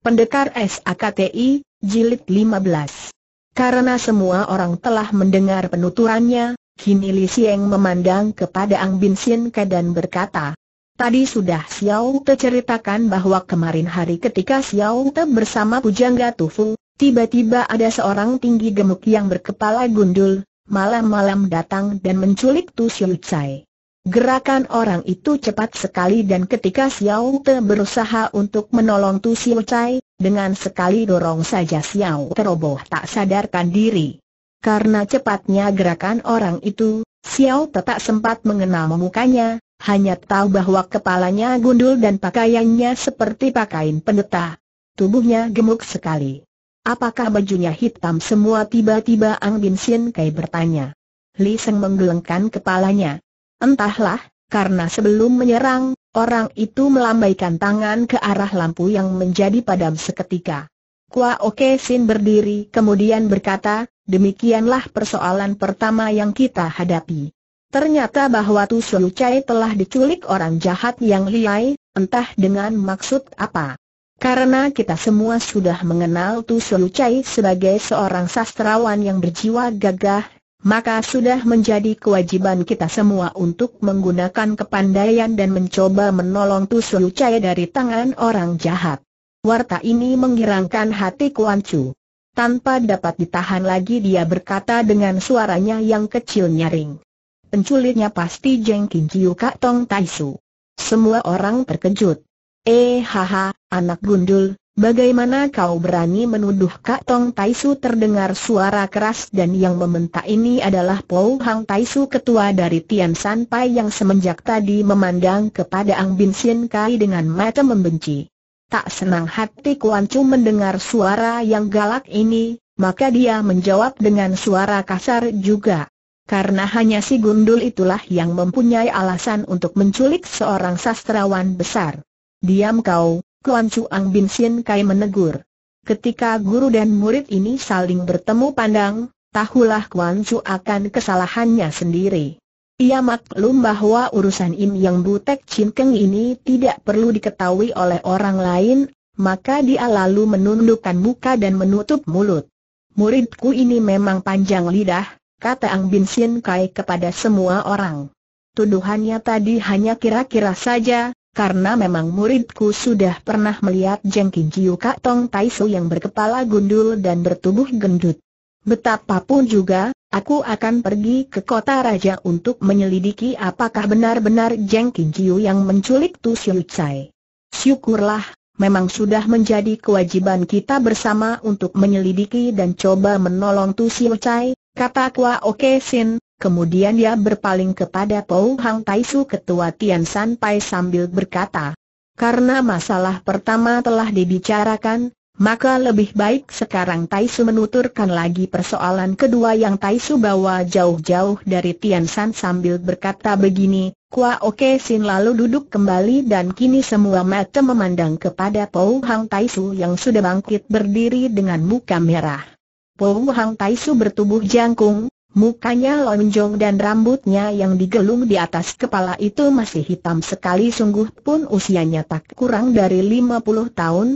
Pendekar SAKTI, Jilid 15 Karena semua orang telah mendengar penuturannya, kini Li Sieng memandang kepada Ang Bin Sien Ke dan berkata Tadi sudah Xiao Te ceritakan bahwa kemarin hari ketika Xiao Te bersama Pujangga Tufu, tiba-tiba ada seorang tinggi gemuk yang berkepala gundul, malam-malam datang dan menculik Tu Xiu Chai. Gerakan orang itu cepat sekali dan ketika Xiao Te berusaha untuk menolong Tu Xiu Chai, dengan sekali dorong saja Xiao teroboh tak sadarkan diri. Karena cepatnya gerakan orang itu, Xiao Te tak sempat mengenal mukanya, hanya tahu bahwa kepalanya gundul dan pakaiannya seperti pakaian pendeta. Tubuhnya gemuk sekali. Apakah bajunya hitam semua tiba-tiba Ang Bin Sien Kai bertanya. Li Seng menggelengkan kepalanya. Entahlah, karena sebelum menyerang, orang itu melambaikan tangan ke arah lampu yang menjadi padam seketika. Kua Oke Sin berdiri kemudian berkata, demikianlah persoalan pertama yang kita hadapi. Ternyata bahwa Tu Xiu Chai telah diculik orang jahat yang liai, entah dengan maksud apa. Karena kita semua sudah mengenal Tu Xiu Chai sebagai seorang sastrawan yang berjiwa gagah maka sudah menjadi kewajiban kita semua untuk menggunakan kepandaian dan mencoba menolong Tusu Cai dari tangan orang jahat. Warta ini menggirangkan hati Kuan Chu. Tanpa dapat ditahan lagi dia berkata dengan suaranya yang kecil nyaring. Penculiknya pasti Jeng Kin Kiu Kak Tong Tai Su. Semua orang terkejut. Eh haha, anak gundul, Bagaimana kau berani menuduh Kak Tong Taisu terdengar suara keras dan yang membentak ini adalah Pou Hang Taisu ketua dari Tian San Pai yang semenjak tadi memandang kepada Ang Bin Sien Kai dengan mata membenci. Tak senang hati Kuan Chu mendengar suara yang galak ini, maka dia menjawab dengan suara kasar juga. Karena hanya si gundul itulah yang mempunyai alasan untuk menculik seorang sastrawan besar. Diam kau, Kuan Chuang Bin Sien Kai menegur. Ketika guru dan murid ini saling bertemu pandang, tahulah Kuan Chu akan kesalahannya sendiri. Ia maklum bahwa urusan Im Yang Butek Chin Keng ini tidak perlu diketahui oleh orang lain, maka dia lalu menundukkan muka dan menutup mulut. Muridku ini memang panjang lidah, kata Ang Bin Sien Kai kepada semua orang. Tuduhannya tadi hanya kira-kira saja, karena memang muridku sudah pernah melihat Jengki Jiu Kak Tong Tai Su yang berkepala gundul dan bertubuh gendut. Betapapun juga, aku akan pergi ke kota raja untuk menyelidiki apakah benar-benar Jengki Jiu yang menculik Tu Siu Cai. Syukurlah, memang sudah menjadi kewajiban kita bersama untuk menyelidiki dan coba menolong Tu Siu Cai, kata Kwa Oke Sin, Kemudian dia berpaling kepada Pou Hang Taisu ketua Tian San Pai sambil berkata, karena masalah pertama telah dibicarakan, maka lebih baik sekarang Taisu menuturkan lagi persoalan kedua yang Taisu bawa jauh-jauh dari Tian San sambil berkata begini, Kua Oke Sin lalu duduk kembali dan kini semua mata memandang kepada Pou Hang Taisu yang sudah bangkit berdiri dengan muka merah. Pou Hang Taisu bertubuh jangkung, Mukanya lonjong dan rambutnya yang digelung di atas kepala itu masih hitam sekali sungguh pun usianya tak kurang dari 50 tahun.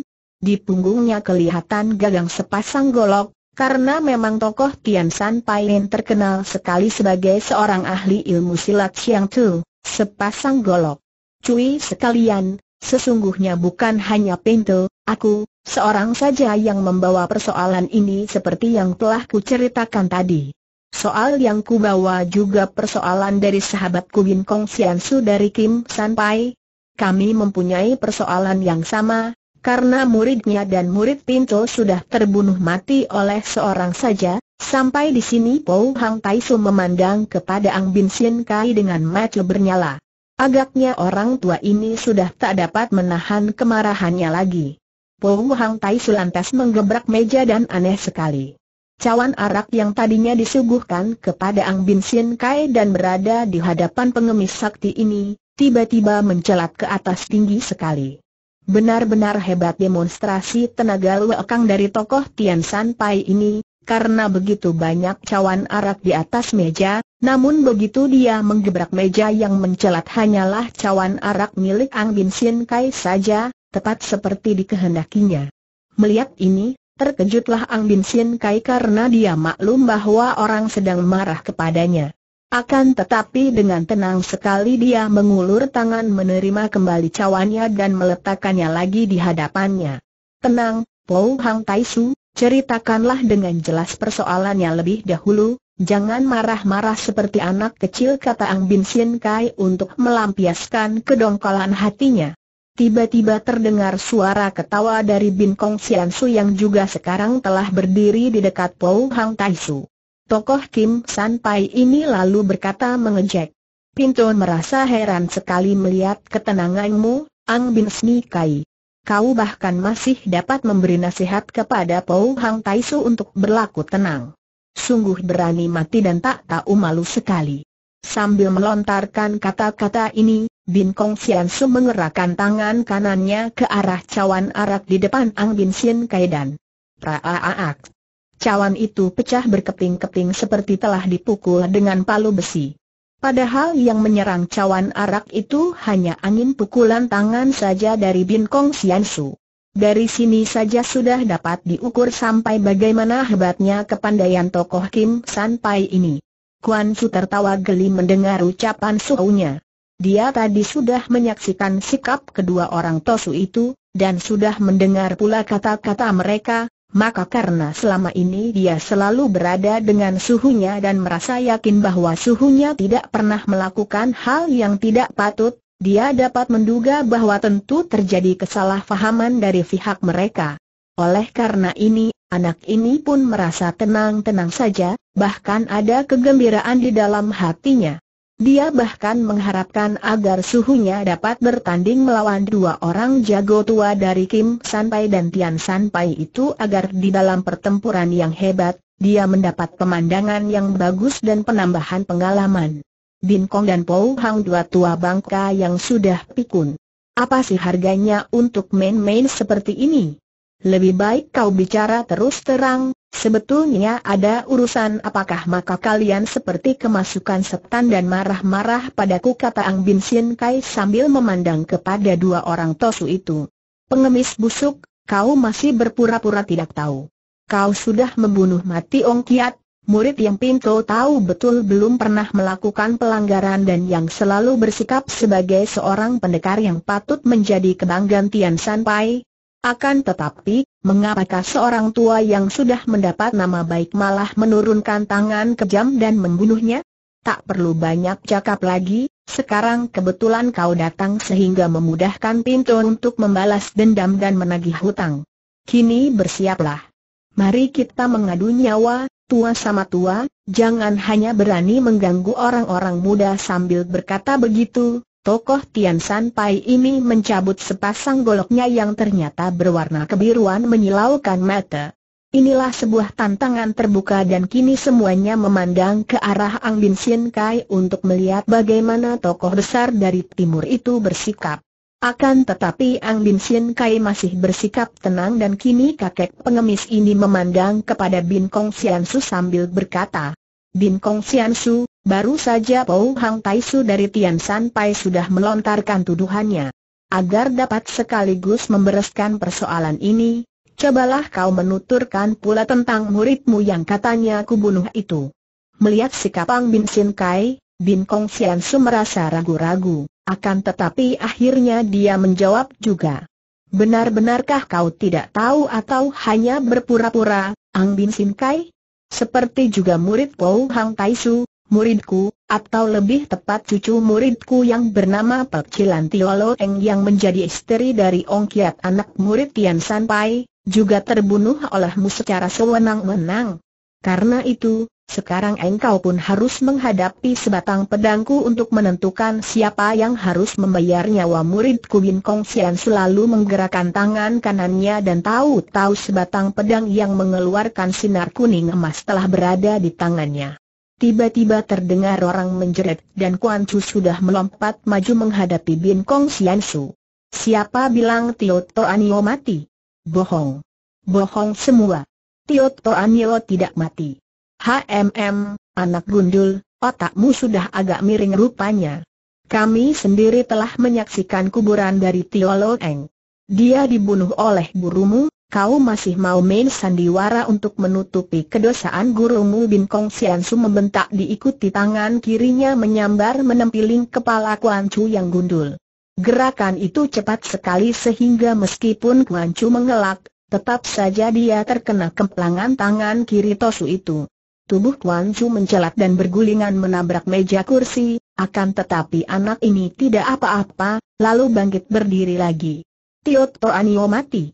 Di punggungnya kelihatan gagang sepasang golok, karena memang tokoh Tian San Pain terkenal sekali sebagai seorang ahli ilmu silat Siang Tu, sepasang golok. Cui sekalian, sesungguhnya bukan hanya pintu, aku, seorang saja yang membawa persoalan ini seperti yang telah kuceritakan tadi. Soal yang kubawa juga persoalan dari sahabatku Bin Kong Su dari Kim San Pai. Kami mempunyai persoalan yang sama, karena muridnya dan murid Pinto sudah terbunuh mati oleh seorang saja, sampai di sini Pou Hang Tai Su memandang kepada Ang Bin Sin Kai dengan mata bernyala. Agaknya orang tua ini sudah tak dapat menahan kemarahannya lagi. Pou Hang Tai Su lantas menggebrak meja dan aneh sekali. Cawan arak yang tadinya disuguhkan kepada Ang Bin Sien Kai dan berada di hadapan pengemis sakti ini, tiba-tiba mencelat ke atas tinggi sekali. Benar-benar hebat demonstrasi tenaga luekang dari tokoh Tian San Pai ini, karena begitu banyak cawan arak di atas meja, namun begitu dia menggebrak meja yang mencelat hanyalah cawan arak milik Ang Bin Sien Kai saja, tepat seperti dikehendakinya. Melihat ini, Terkejutlah Ang Bin Sin Kai karena dia maklum bahwa orang sedang marah kepadanya. Akan tetapi dengan tenang sekali dia mengulur tangan menerima kembali cawannya dan meletakkannya lagi di hadapannya. Tenang, Po Hang Tai Su, ceritakanlah dengan jelas persoalannya lebih dahulu, jangan marah-marah seperti anak kecil kata Ang Bin Sin Kai untuk melampiaskan kedongkolan hatinya. Tiba-tiba terdengar suara ketawa dari Bin Kong Sian Su yang juga sekarang telah berdiri di dekat Pou Hang Tai Su. Tokoh Kim San Pai ini lalu berkata mengejek. Pintu merasa heran sekali melihat ketenanganmu, Ang Bin Sni Kai. Kau bahkan masih dapat memberi nasihat kepada Pou Hang Tai Su untuk berlaku tenang. Sungguh berani mati dan tak tahu malu sekali. Sambil melontarkan kata-kata ini, Bin Kong Xian Su mengerahkan tangan kanannya ke arah cawan arak di depan Ang Bin Sin Kaidan. Praaak. Cawan itu pecah berkeping-keping seperti telah dipukul dengan palu besi. Padahal yang menyerang cawan arak itu hanya angin pukulan tangan saja dari Bin Kong Xian Su. Dari sini saja sudah dapat diukur sampai bagaimana hebatnya kepandaian tokoh Kim San Pai ini. Kuan Su tertawa geli mendengar ucapan suhunya. Dia tadi sudah menyaksikan sikap kedua orang Tosu itu, dan sudah mendengar pula kata-kata mereka, maka karena selama ini dia selalu berada dengan suhunya dan merasa yakin bahwa suhunya tidak pernah melakukan hal yang tidak patut, dia dapat menduga bahwa tentu terjadi kesalahpahaman dari pihak mereka. Oleh karena ini, anak ini pun merasa tenang-tenang saja, bahkan ada kegembiraan di dalam hatinya. Dia bahkan mengharapkan agar suhunya dapat bertanding melawan dua orang jago tua dari Kim Sanpai dan Tian Sanpai itu agar di dalam pertempuran yang hebat, dia mendapat pemandangan yang bagus dan penambahan pengalaman. Bin Kong dan Pou Hang dua tua bangka yang sudah pikun. Apa sih harganya untuk main-main seperti ini? Lebih baik kau bicara terus terang, Sebetulnya ada urusan apakah maka kalian seperti kemasukan setan dan marah-marah padaku kata Ang Bin Sin Kai sambil memandang kepada dua orang tosu itu. Pengemis busuk, kau masih berpura-pura tidak tahu. Kau sudah membunuh mati Ong Kiat, murid yang pintu tahu betul belum pernah melakukan pelanggaran dan yang selalu bersikap sebagai seorang pendekar yang patut menjadi kebanggaan Tian San Pai, akan tetapi, mengapakah seorang tua yang sudah mendapat nama baik malah menurunkan tangan kejam dan membunuhnya? Tak perlu banyak cakap lagi, sekarang kebetulan kau datang sehingga memudahkan pintu untuk membalas dendam dan menagih hutang. Kini bersiaplah. Mari kita mengadu nyawa, tua sama tua, jangan hanya berani mengganggu orang-orang muda sambil berkata begitu, Tokoh Tian San Pai ini mencabut sepasang goloknya yang ternyata berwarna kebiruan menyilaukan mata. Inilah sebuah tantangan terbuka dan kini semuanya memandang ke arah Ang Bin Sien Kai untuk melihat bagaimana tokoh besar dari timur itu bersikap. Akan tetapi Ang Bin Sien Kai masih bersikap tenang dan kini kakek pengemis ini memandang kepada Bin Kong Sian sambil berkata, Bin Kong Sian Baru saja Pou Hang Taisu dari Tian San Pai sudah melontarkan tuduhannya. Agar dapat sekaligus membereskan persoalan ini, cobalah kau menuturkan pula tentang muridmu yang katanya kubunuh itu. Melihat sikap Ang Bin Sin Kai, Bin Kong Sian Su merasa ragu-ragu, akan tetapi akhirnya dia menjawab juga. Benar-benarkah kau tidak tahu atau hanya berpura-pura, Ang Bin Sin Kai? Seperti juga murid Pou Hang Taisu, muridku, atau lebih tepat cucu muridku yang bernama Pak Cilan Tiolo Eng yang menjadi istri dari Ong Kiat anak murid Tian San Pai, juga terbunuh olehmu secara sewenang-wenang. Karena itu, sekarang engkau pun harus menghadapi sebatang pedangku untuk menentukan siapa yang harus membayar nyawa muridku Bin Kong Sian selalu menggerakkan tangan kanannya dan tahu-tahu sebatang pedang yang mengeluarkan sinar kuning emas telah berada di tangannya. Tiba-tiba terdengar orang menjerit dan Kuan Chu sudah melompat maju menghadapi Bin Kong Sian Su. Siapa bilang Tio To Anio mati? Bohong. Bohong semua. Tio To Anio tidak mati. HMM, anak gundul, otakmu sudah agak miring rupanya. Kami sendiri telah menyaksikan kuburan dari Tio Lo Eng. Dia dibunuh oleh gurumu, kau masih mau main sandiwara untuk menutupi kedosaan gurumu Bin Kong Siansu membentak diikuti tangan kirinya menyambar menempiling kepala Kuan Chu yang gundul. Gerakan itu cepat sekali sehingga meskipun Kuan Chu mengelak, tetap saja dia terkena kemplangan tangan kiri Tosu itu. Tubuh Kuan Chu mencelat dan bergulingan menabrak meja kursi, akan tetapi anak ini tidak apa-apa, lalu bangkit berdiri lagi. Tiot Anio mati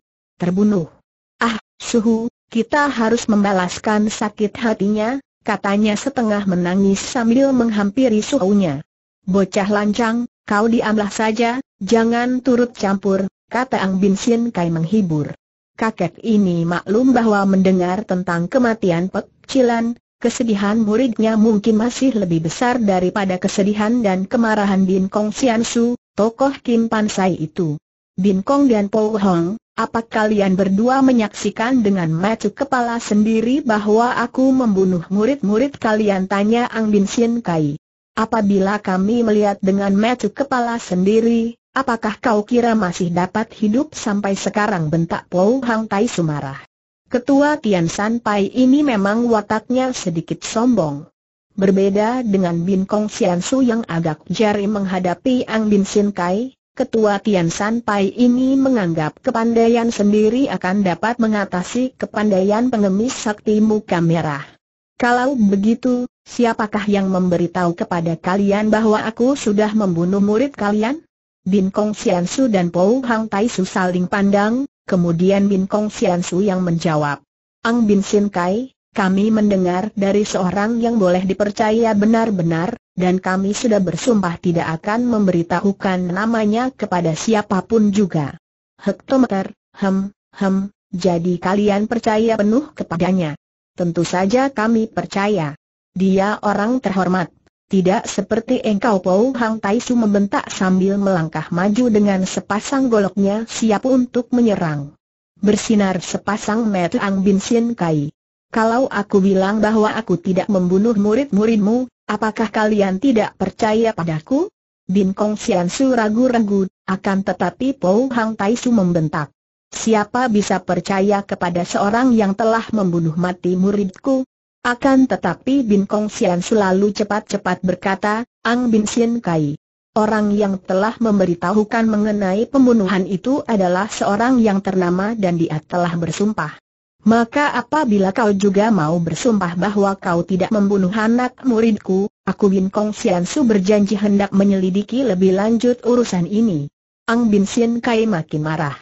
terbunuh. Ah, suhu, kita harus membalaskan sakit hatinya, katanya setengah menangis sambil menghampiri suhunya. Bocah lancang, kau diamlah saja, jangan turut campur, kata Ang Bin Sin Kai menghibur. Kakek ini maklum bahwa mendengar tentang kematian Pek Cilan, kesedihan muridnya mungkin masih lebih besar daripada kesedihan dan kemarahan Bin Kong Sian Su, tokoh Kim Pan Sai itu. Bin Kong dan Po Hong, apa kalian berdua menyaksikan dengan mata kepala sendiri bahwa aku membunuh murid-murid kalian? Tanya Ang Bin Sien Kai. Apabila kami melihat dengan mata kepala sendiri, apakah kau kira masih dapat hidup sampai sekarang? Bentak Pou Hang Tai sumarah. Ketua Tian San Pai ini memang wataknya sedikit sombong. Berbeda dengan Bin Kong Sian Su yang agak jari menghadapi Ang Bin Sien Kai, Ketua Tian San Pai ini menganggap kepandaian sendiri akan dapat mengatasi kepandaian pengemis sakti muka merah. Kalau begitu, siapakah yang memberitahu kepada kalian bahwa aku sudah membunuh murid kalian? Bin Kong Sian Su dan Pou Hang Tai Su saling pandang, kemudian Bin Kong Sian Su yang menjawab. Ang Bin Sin Kai, kami mendengar dari seorang yang boleh dipercaya benar-benar, dan kami sudah bersumpah tidak akan memberitahukan namanya kepada siapapun juga. Hektometer, hem, hem, jadi kalian percaya penuh kepadanya. Tentu saja kami percaya. Dia orang terhormat. Tidak seperti engkau Pou Hang Tai membentak sambil melangkah maju dengan sepasang goloknya siap untuk menyerang. Bersinar sepasang mata Ang Bin Sin Kai. Kalau aku bilang bahwa aku tidak membunuh murid-muridmu, apakah kalian tidak percaya padaku? Bin Kong Sian Su ragu-ragu, akan tetapi Pou Hang Tai Su membentak. Siapa bisa percaya kepada seorang yang telah membunuh mati muridku? Akan tetapi Bin Kong Sian lalu cepat-cepat berkata, Ang Bin Sian Kai. Orang yang telah memberitahukan mengenai pembunuhan itu adalah seorang yang ternama dan dia telah bersumpah. Maka apabila kau juga mau bersumpah bahwa kau tidak membunuh anak muridku, aku Bin Kong Sian Su berjanji hendak menyelidiki lebih lanjut urusan ini. Ang Bin Sian Kai makin marah.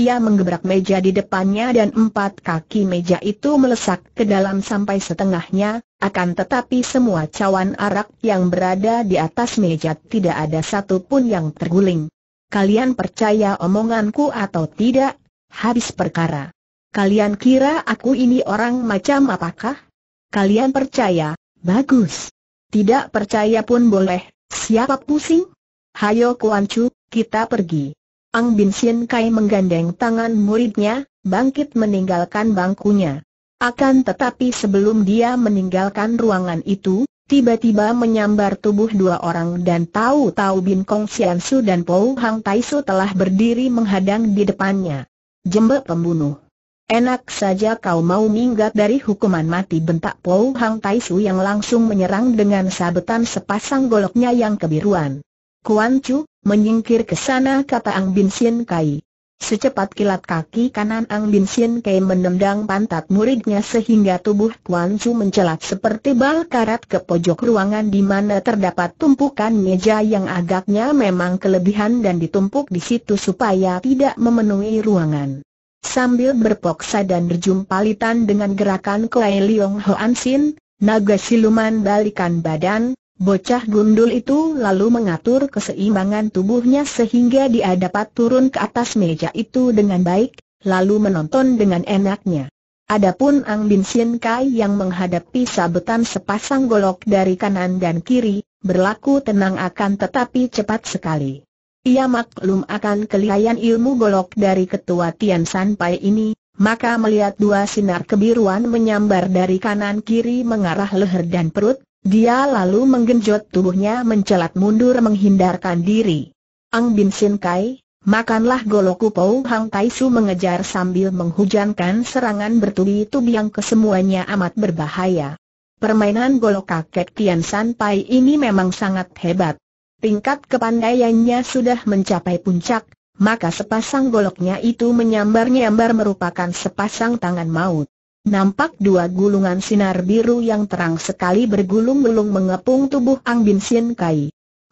Ia menggebrak meja di depannya dan empat kaki meja itu melesak ke dalam sampai setengahnya, akan tetapi semua cawan arak yang berada di atas meja tidak ada satupun yang terguling. Kalian percaya omonganku atau tidak? Habis perkara kalian kira aku ini orang macam apakah? Kalian percaya? Bagus. Tidak percaya pun boleh, siapa pusing? Hayo Kuan Chu, kita pergi. Ang Bin Sien Kai menggandeng tangan muridnya, bangkit meninggalkan bangkunya. Akan tetapi sebelum dia meninggalkan ruangan itu, tiba-tiba menyambar tubuh dua orang dan tahu-tahu Bin Kong Sian Su dan Pou Hang taisu telah berdiri menghadang di depannya. Jembe pembunuh. Enak saja kau mau minggat dari hukuman mati bentak Pou Hang Tai Su yang langsung menyerang dengan sabetan sepasang goloknya yang kebiruan. Kuan Chu, menyingkir ke sana kata Ang Bin Sien Kai. Secepat kilat kaki kanan Ang Bin Sien Kai menendang pantat muridnya sehingga tubuh Kuan Chu mencelat seperti bal karat ke pojok ruangan di mana terdapat tumpukan meja yang agaknya memang kelebihan dan ditumpuk di situ supaya tidak memenuhi ruangan. Sambil berpoksa dan berjumpalitan dengan gerakan Kuai Liong Hoan Sin, naga siluman balikan badan, Bocah gundul itu lalu mengatur keseimbangan tubuhnya sehingga dia dapat turun ke atas meja itu dengan baik, lalu menonton dengan enaknya. Adapun Ang Bin Sin Kai yang menghadapi sabetan sepasang golok dari kanan dan kiri, berlaku tenang akan tetapi cepat sekali. Ia maklum akan kelihayan ilmu golok dari ketua Tian San ini, maka melihat dua sinar kebiruan menyambar dari kanan kiri mengarah leher dan perut, dia lalu menggenjot tubuhnya mencelat mundur menghindarkan diri. Ang Bin Sin Kai, makanlah goloku Pou Hang Tai Su mengejar sambil menghujankan serangan bertubi-tubi yang kesemuanya amat berbahaya. Permainan golok kakek Tian San ini memang sangat hebat tingkat kepandaiannya sudah mencapai puncak, maka sepasang goloknya itu menyambar-nyambar merupakan sepasang tangan maut. Nampak dua gulungan sinar biru yang terang sekali bergulung-gulung mengepung tubuh Ang Bin Sien Kai.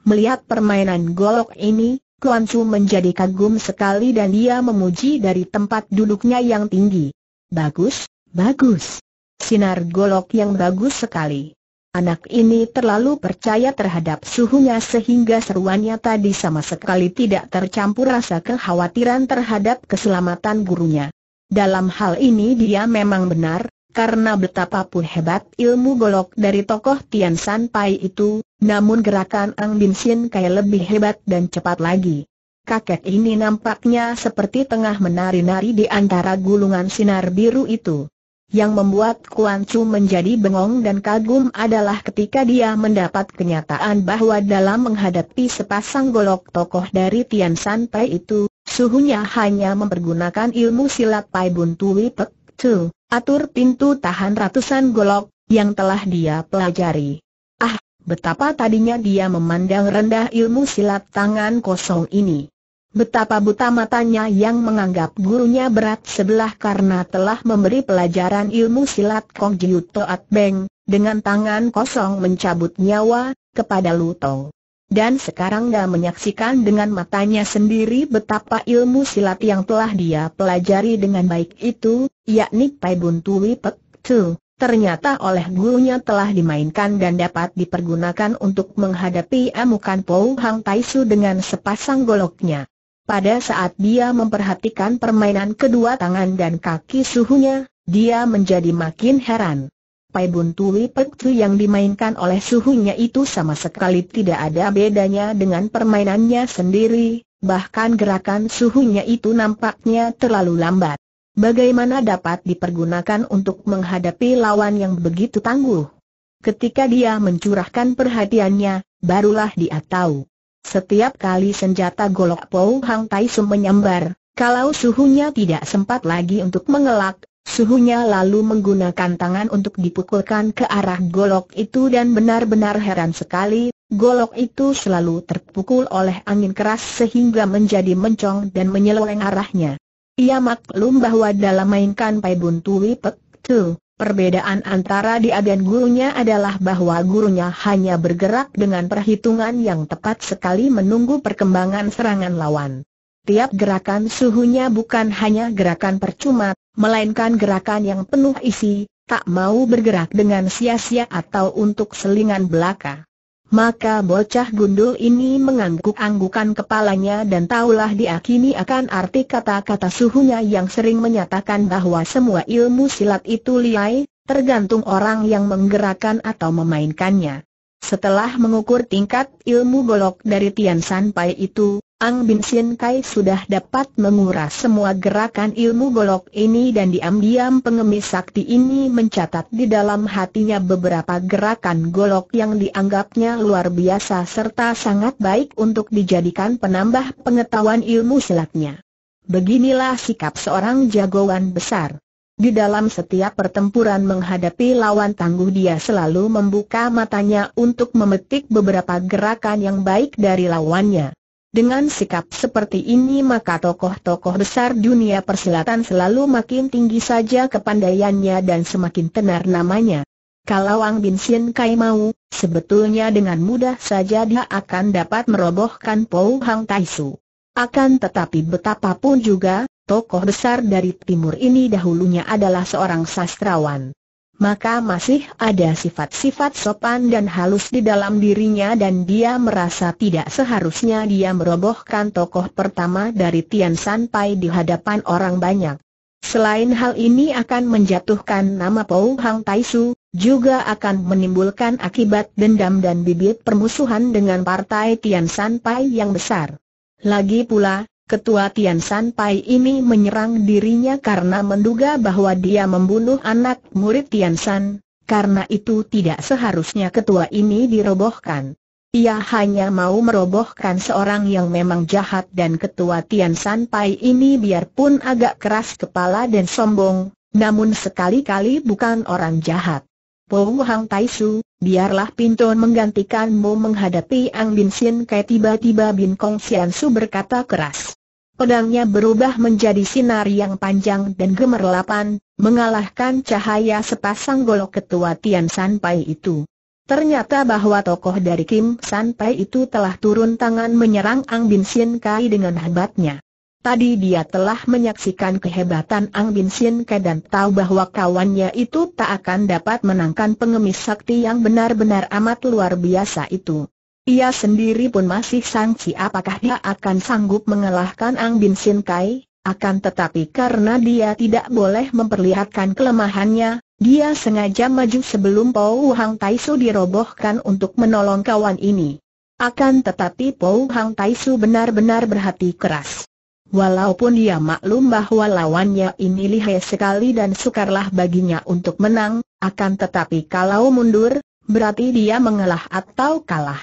Melihat permainan golok ini, Kuan Su menjadi kagum sekali dan dia memuji dari tempat duduknya yang tinggi. Bagus, bagus. Sinar golok yang bagus sekali. Anak ini terlalu percaya terhadap suhunya sehingga seruannya tadi sama sekali tidak tercampur rasa kekhawatiran terhadap keselamatan gurunya. Dalam hal ini dia memang benar, karena betapapun hebat ilmu golok dari tokoh Tian San Pai itu, namun gerakan Ang Bin Sin Kai lebih hebat dan cepat lagi. Kakek ini nampaknya seperti tengah menari-nari di antara gulungan sinar biru itu. Yang membuat Kuan Chu menjadi bengong dan kagum adalah ketika dia mendapat kenyataan bahwa dalam menghadapi sepasang golok tokoh dari Tian San Pai itu, suhunya hanya mempergunakan ilmu silat Pai Bun Tui Pek Tu, atur pintu tahan ratusan golok, yang telah dia pelajari. Ah, betapa tadinya dia memandang rendah ilmu silat tangan kosong ini. Betapa buta matanya yang menganggap gurunya berat sebelah karena telah memberi pelajaran ilmu silat Kong Jiu Toat Beng, dengan tangan kosong mencabut nyawa, kepada Lu Tong. Dan sekarang dia menyaksikan dengan matanya sendiri betapa ilmu silat yang telah dia pelajari dengan baik itu, yakni pai Bun Tui Pek Tu, ternyata oleh gurunya telah dimainkan dan dapat dipergunakan untuk menghadapi amukan Pou Hang Tai Su dengan sepasang goloknya. Pada saat dia memperhatikan permainan kedua tangan dan kaki suhunya, dia menjadi makin heran. Pai Buntuli Pekcu yang dimainkan oleh suhunya itu sama sekali tidak ada bedanya dengan permainannya sendiri, bahkan gerakan suhunya itu nampaknya terlalu lambat. Bagaimana dapat dipergunakan untuk menghadapi lawan yang begitu tangguh? Ketika dia mencurahkan perhatiannya, barulah dia tahu. Setiap kali senjata golok Pou Hang Tai Sum menyambar, kalau suhunya tidak sempat lagi untuk mengelak, suhunya lalu menggunakan tangan untuk dipukulkan ke arah golok itu dan benar-benar heran sekali, golok itu selalu terpukul oleh angin keras sehingga menjadi mencong dan menyeleng arahnya. Ia maklum bahwa dalam mainkan Pai Bun Tui Pek Tu, Perbedaan antara dia dan gurunya adalah bahwa gurunya hanya bergerak dengan perhitungan yang tepat sekali menunggu perkembangan serangan lawan. Tiap gerakan suhunya bukan hanya gerakan percuma, melainkan gerakan yang penuh isi, tak mau bergerak dengan sia-sia atau untuk selingan belaka maka bocah gundul ini mengangguk-anggukan kepalanya dan taulah diakini akan arti kata-kata suhunya yang sering menyatakan bahwa semua ilmu silat itu liai, tergantung orang yang menggerakkan atau memainkannya. Setelah mengukur tingkat ilmu golok dari Tian San Pai itu, Ang Bin Sien Kai sudah dapat menguras semua gerakan ilmu golok ini dan diam-diam pengemis sakti ini mencatat di dalam hatinya beberapa gerakan golok yang dianggapnya luar biasa serta sangat baik untuk dijadikan penambah pengetahuan ilmu silatnya. Beginilah sikap seorang jagoan besar. Di dalam setiap pertempuran menghadapi lawan tangguh dia selalu membuka matanya untuk memetik beberapa gerakan yang baik dari lawannya. Dengan sikap seperti ini maka tokoh-tokoh besar dunia persilatan selalu makin tinggi saja kepandaiannya dan semakin tenar namanya. Kalau Wang Bin Sien Kai mau, sebetulnya dengan mudah saja dia akan dapat merobohkan Pou Hang Tai Su. Akan tetapi betapapun juga, tokoh besar dari timur ini dahulunya adalah seorang sastrawan maka masih ada sifat-sifat sopan dan halus di dalam dirinya dan dia merasa tidak seharusnya dia merobohkan tokoh pertama dari Tian San Pai di hadapan orang banyak. Selain hal ini akan menjatuhkan nama Pou Hang Tai Su, juga akan menimbulkan akibat dendam dan bibit permusuhan dengan partai Tian San Pai yang besar. Lagi pula, Ketua Tian San Pai ini menyerang dirinya karena menduga bahwa dia membunuh anak murid Tian San, karena itu tidak seharusnya ketua ini dirobohkan. Ia hanya mau merobohkan seorang yang memang jahat dan ketua Tian San Pai ini biarpun agak keras kepala dan sombong, namun sekali-kali bukan orang jahat. Pou Hang Tai Su, biarlah Pinton menggantikanmu menghadapi Ang Bin Sin Kai tiba-tiba Bin Kong Sian Su berkata keras. Pedangnya berubah menjadi sinar yang panjang dan gemerlapan, mengalahkan cahaya sepasang golok ketua Tian San Pai itu. Ternyata bahwa tokoh dari Kim San Pai itu telah turun tangan menyerang Ang Bin Sin Kai dengan hebatnya. Tadi dia telah menyaksikan kehebatan Ang Bin Sien Ke dan tahu bahwa kawannya itu tak akan dapat menangkan pengemis sakti yang benar-benar amat luar biasa itu. Ia sendiri pun masih sangsi apakah dia akan sanggup mengalahkan Ang Bin Sien Kai, akan tetapi karena dia tidak boleh memperlihatkan kelemahannya, dia sengaja maju sebelum Pau Hang Taisu dirobohkan untuk menolong kawan ini. Akan tetapi Pau Hang Taisu benar-benar berhati keras. Walaupun dia maklum bahwa lawannya ini lihai sekali dan sukarlah baginya untuk menang, akan tetapi kalau mundur, berarti dia mengalah atau kalah.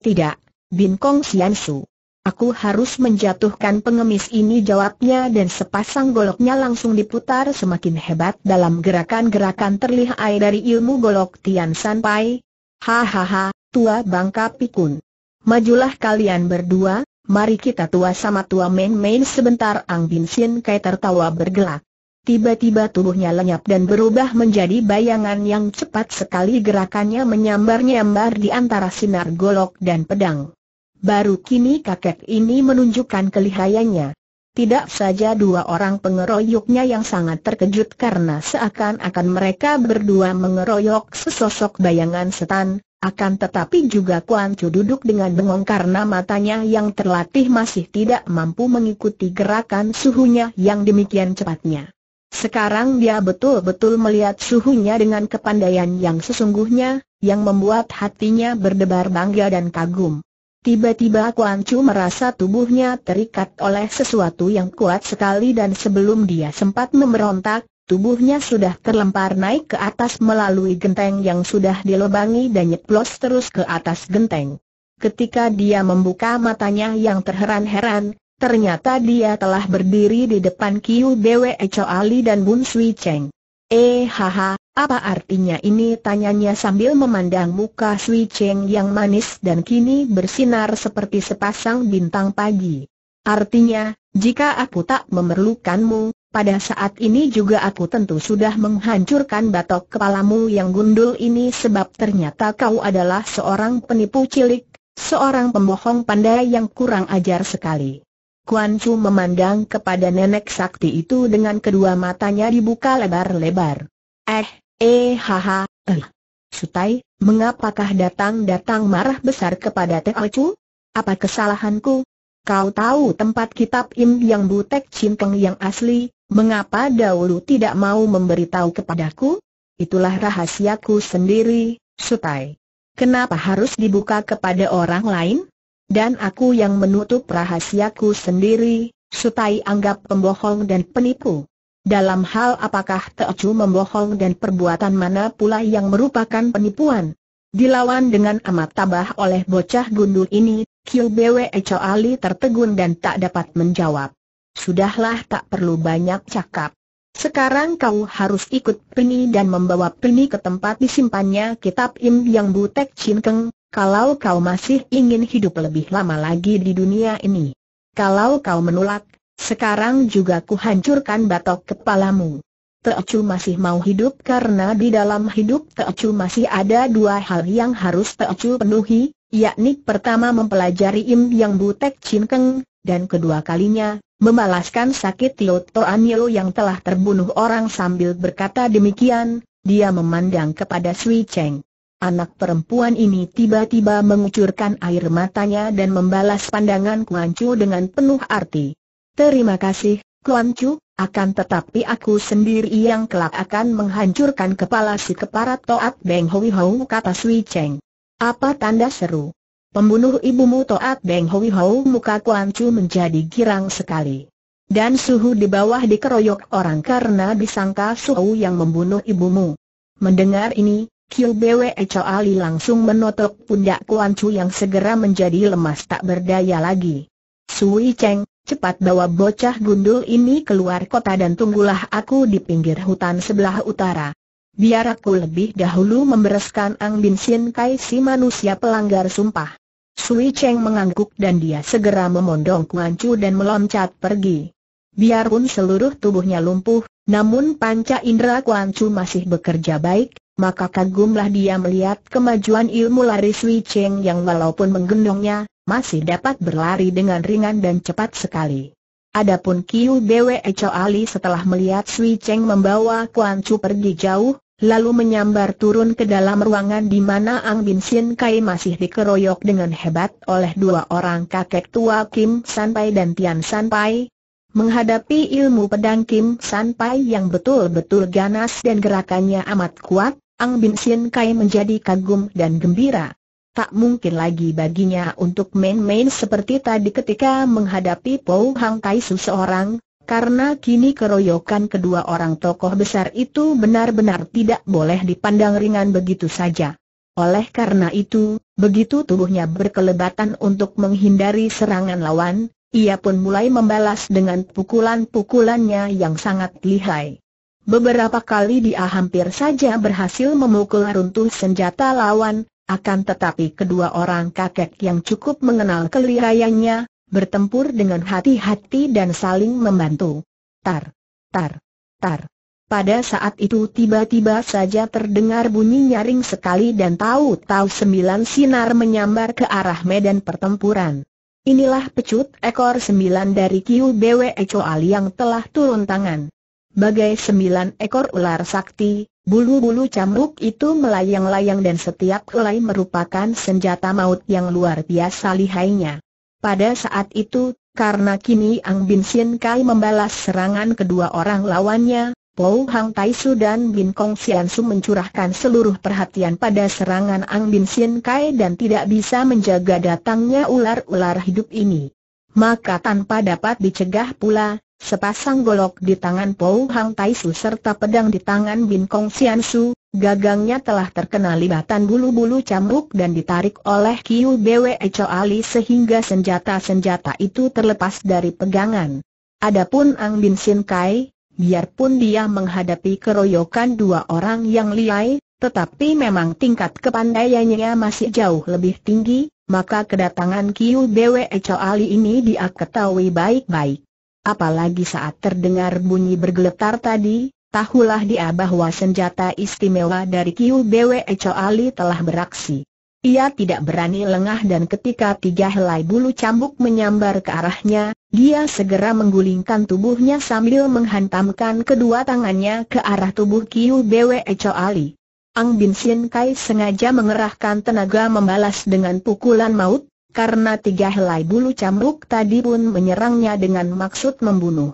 Tidak, Bin Kong Sian Su, Aku harus menjatuhkan pengemis ini jawabnya dan sepasang goloknya langsung diputar semakin hebat dalam gerakan-gerakan terlihai dari ilmu golok Tian Sanpai. Hahaha, tua bangka pikun. Majulah kalian berdua, Mari kita tua sama tua main-main sebentar Ang Bin Sin Kai tertawa bergelak. Tiba-tiba tubuhnya lenyap dan berubah menjadi bayangan yang cepat sekali gerakannya menyambar-nyambar di antara sinar golok dan pedang. Baru kini kakek ini menunjukkan kelihayannya. Tidak saja dua orang pengeroyoknya yang sangat terkejut karena seakan-akan mereka berdua mengeroyok sesosok bayangan setan, akan tetapi juga Kuan Chu duduk dengan bengong karena matanya yang terlatih masih tidak mampu mengikuti gerakan suhunya yang demikian cepatnya. Sekarang dia betul-betul melihat suhunya dengan kepandaian yang sesungguhnya, yang membuat hatinya berdebar bangga dan kagum. Tiba-tiba Kuan Chu merasa tubuhnya terikat oleh sesuatu yang kuat sekali dan sebelum dia sempat memberontak, Tubuhnya sudah terlempar naik ke atas melalui genteng yang sudah dilubangi dan nyeplos terus ke atas genteng. Ketika dia membuka matanya yang terheran-heran, ternyata dia telah berdiri di depan Kiu Bwe Cho Ali dan Bun Sui Cheng. Eh haha, apa artinya ini tanyanya sambil memandang muka Sui Cheng yang manis dan kini bersinar seperti sepasang bintang pagi. Artinya, jika aku tak memerlukanmu, pada saat ini juga aku tentu sudah menghancurkan batok kepalamu yang gundul ini sebab ternyata kau adalah seorang penipu cilik, seorang pembohong pandai yang kurang ajar sekali. Kuan Chu memandang kepada nenek sakti itu dengan kedua matanya dibuka lebar-lebar. Eh, eh haha, eh. Sutai, mengapakah datang-datang marah besar kepada Teh Chu? Apa kesalahanku? Kau tahu tempat kitab Im yang Butek Cinkeng yang asli, Mengapa dahulu tidak mau memberitahu kepadaku? Itulah rahasiaku sendiri, Sutai. Kenapa harus dibuka kepada orang lain? Dan aku yang menutup rahasiaku sendiri, Sutai anggap pembohong dan penipu. Dalam hal apakah Teocu membohong dan perbuatan mana pula yang merupakan penipuan? Dilawan dengan amat tabah oleh bocah gundul ini, Kyu Bwe Eco tertegun dan tak dapat menjawab. Sudahlah tak perlu banyak cakap. Sekarang kau harus ikut Peni dan membawa Peni ke tempat disimpannya kitab Im Yang Butek Chin Keng, kalau kau masih ingin hidup lebih lama lagi di dunia ini. Kalau kau menolak, sekarang juga kuhancurkan batok kepalamu. Teocu masih mau hidup karena di dalam hidup Teocu masih ada dua hal yang harus Teocu penuhi, yakni pertama mempelajari Im Yang Butek Chin Keng, dan kedua kalinya membalaskan sakit Lioto Anyo yang telah terbunuh orang sambil berkata demikian, dia memandang kepada Sui Cheng. Anak perempuan ini tiba-tiba mengucurkan air matanya dan membalas pandangan Kuan Chu dengan penuh arti. Terima kasih, Kuan Chu, akan tetapi aku sendiri yang kelak akan menghancurkan kepala si keparat Toat Beng Hui Hou kata Sui Cheng. Apa tanda seru? Pembunuh ibumu Toat Beng Hoi Hou muka Kuan Chu menjadi girang sekali. Dan suhu di bawah dikeroyok orang karena disangka suhu yang membunuh ibumu. Mendengar ini, Kiu Bwe Ali langsung menotok pundak Kuan Chu yang segera menjadi lemas tak berdaya lagi. Sui Cheng, cepat bawa bocah gundul ini keluar kota dan tunggulah aku di pinggir hutan sebelah utara biar aku lebih dahulu membereskan Ang Bin Sin Kai si manusia pelanggar sumpah. Sui Cheng mengangguk dan dia segera memondong Kuan Chu dan meloncat pergi. Biarpun seluruh tubuhnya lumpuh, namun panca indera Kuan Chu masih bekerja baik, maka kagumlah dia melihat kemajuan ilmu lari Sui Cheng yang walaupun menggendongnya, masih dapat berlari dengan ringan dan cepat sekali. Adapun Kiu Bwe Eco Ali setelah melihat Sui Cheng membawa Kuan Chu pergi jauh, lalu menyambar turun ke dalam ruangan di mana Ang Bin Sin Kai masih dikeroyok dengan hebat oleh dua orang kakek tua Kim Sanpai dan Tian Sanpai. Menghadapi ilmu pedang Kim Sanpai yang betul-betul ganas dan gerakannya amat kuat, Ang Bin Sin Kai menjadi kagum dan gembira. Tak mungkin lagi baginya untuk main-main seperti tadi ketika menghadapi Pou Hang Kai seseorang, karena kini keroyokan kedua orang tokoh besar itu benar-benar tidak boleh dipandang ringan begitu saja. Oleh karena itu, begitu tubuhnya berkelebatan untuk menghindari serangan lawan, ia pun mulai membalas dengan pukulan-pukulannya yang sangat lihai. Beberapa kali dia hampir saja berhasil memukul runtuh senjata lawan, akan tetapi kedua orang kakek yang cukup mengenal kelihayannya, bertempur dengan hati-hati dan saling membantu. Tar, tar, tar. Pada saat itu tiba-tiba saja terdengar bunyi nyaring sekali dan tahu-tahu sembilan sinar menyambar ke arah medan pertempuran. Inilah pecut ekor sembilan dari Kiu Bwe Choali yang telah turun tangan. Bagai sembilan ekor ular sakti, bulu-bulu camruk itu melayang-layang dan setiap helai merupakan senjata maut yang luar biasa lihainya. Pada saat itu, karena kini Ang Bin Sien Kai membalas serangan kedua orang lawannya, Pou Hang Tai Su dan Bin Kong Sian Su mencurahkan seluruh perhatian pada serangan Ang Bin Sien Kai dan tidak bisa menjaga datangnya ular-ular hidup ini. Maka tanpa dapat dicegah pula, Sepasang golok di tangan Pou Hang Tai Su serta pedang di tangan Bin Kong Sian Su, gagangnya telah terkena libatan bulu-bulu cambuk dan ditarik oleh Kiu Bwe Ali sehingga senjata-senjata itu terlepas dari pegangan. Adapun Ang Bin Sin Kai, biarpun dia menghadapi keroyokan dua orang yang liai, tetapi memang tingkat kepandaiannya masih jauh lebih tinggi, maka kedatangan Kiu Bwe Ali ini dia ketahui baik-baik. Apalagi saat terdengar bunyi bergeletar tadi, tahulah dia bahwa senjata istimewa dari Kiu Bwe Ali telah beraksi. Ia tidak berani lengah dan ketika tiga helai bulu cambuk menyambar ke arahnya, dia segera menggulingkan tubuhnya sambil menghantamkan kedua tangannya ke arah tubuh Kiu Bwe Ali. Ang Bin Sien Kai sengaja mengerahkan tenaga membalas dengan pukulan maut, karena tiga helai bulu cambuk tadi pun menyerangnya dengan maksud membunuh.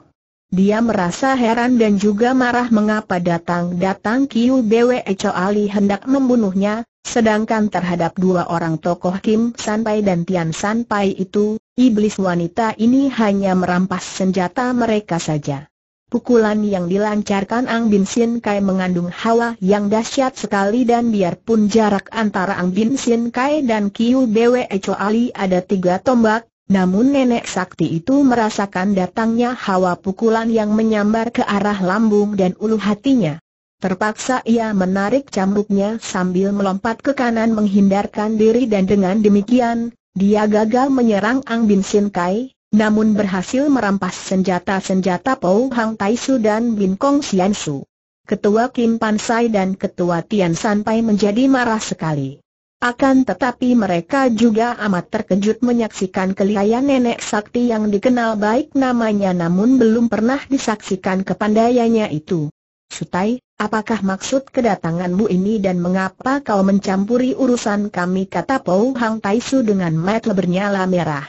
Dia merasa heran dan juga marah mengapa datang-datang Kiu Bwe Ali hendak membunuhnya, sedangkan terhadap dua orang tokoh Kim Pai dan Tian Sanpai itu, iblis wanita ini hanya merampas senjata mereka saja. Pukulan yang dilancarkan Ang Bin Sin Kai mengandung hawa yang dahsyat sekali dan biarpun jarak antara Ang Bin Sin Kai dan Kiu Bwe Ali ada tiga tombak, namun nenek sakti itu merasakan datangnya hawa pukulan yang menyambar ke arah lambung dan ulu hatinya. Terpaksa ia menarik cambuknya sambil melompat ke kanan menghindarkan diri dan dengan demikian, dia gagal menyerang Ang Bin Sin Kai, namun berhasil merampas senjata-senjata Pou Hang Tai Su dan Bin Kong Sian Su. Ketua Kim Pan Sai dan Ketua Tian San Pai menjadi marah sekali. Akan tetapi mereka juga amat terkejut menyaksikan kelihayan nenek sakti yang dikenal baik namanya namun belum pernah disaksikan kepandaiannya itu. Sutai, apakah maksud kedatanganmu ini dan mengapa kau mencampuri urusan kami kata Pou Hang Tai Su dengan mata bernyala merah.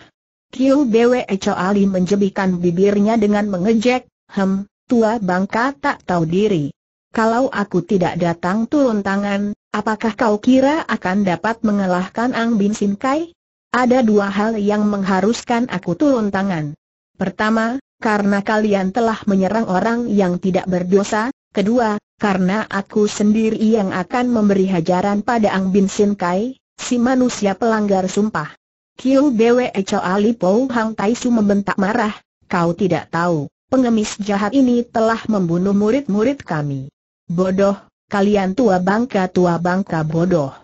Kiu Bwe Ali menjebikan bibirnya dengan mengejek, hem, tua bangka tak tahu diri. Kalau aku tidak datang turun tangan, apakah kau kira akan dapat mengalahkan Ang Bin Sin Kai? Ada dua hal yang mengharuskan aku turun tangan. Pertama, karena kalian telah menyerang orang yang tidak berdosa, kedua, karena aku sendiri yang akan memberi hajaran pada Ang Bin Sin Kai, si manusia pelanggar sumpah. Kiu Bwe Ali Po Hang Tai Su membentak marah, kau tidak tahu, pengemis jahat ini telah membunuh murid-murid kami. Bodoh, kalian tua bangka tua bangka bodoh.